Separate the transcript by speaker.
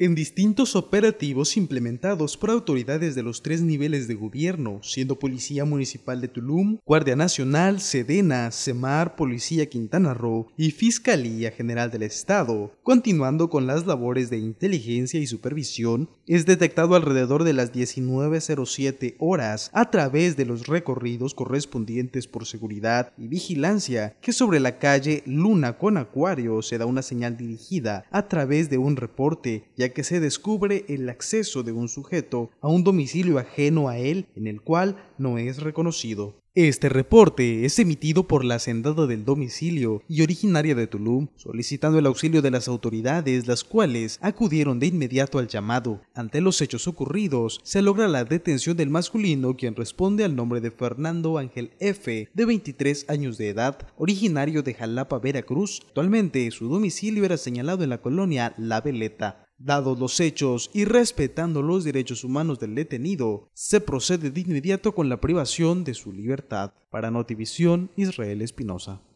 Speaker 1: en distintos operativos implementados por autoridades de los tres niveles de gobierno, siendo Policía Municipal de Tulum, Guardia Nacional, Sedena, Semar, Policía Quintana Roo y Fiscalía General del Estado. Continuando con las labores de inteligencia y supervisión, es detectado alrededor de las 19.07 horas a través de los recorridos correspondientes por seguridad y vigilancia que sobre la calle Luna con Acuario se da una señal dirigida a través de un reporte, ya que se descubre el acceso de un sujeto a un domicilio ajeno a él en el cual no es reconocido. Este reporte es emitido por la sendada del domicilio y originaria de Tulum, solicitando el auxilio de las autoridades, las cuales acudieron de inmediato al llamado. Ante los hechos ocurridos, se logra la detención del masculino, quien responde al nombre de Fernando Ángel F., de 23 años de edad, originario de Jalapa, Veracruz. Actualmente, su domicilio era señalado en la colonia La Veleta. Dados los hechos y respetando los derechos humanos del detenido, se procede de inmediato con la privación de su libertad. Para Notivisión, Israel Espinosa.